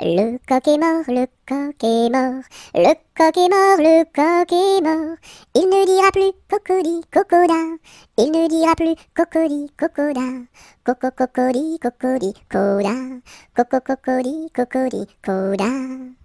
ルッコケモ、ルッコケモ、ルッコケモ、ルッコケモ、イヌディラプル、ココリ、ココダ、イヌデラプル、ココリ、ココダ、ココココリ、ココリ、コダ、ココココリ、ココリ、コダ。コココリココリコダコココリココリコダココココリココリコ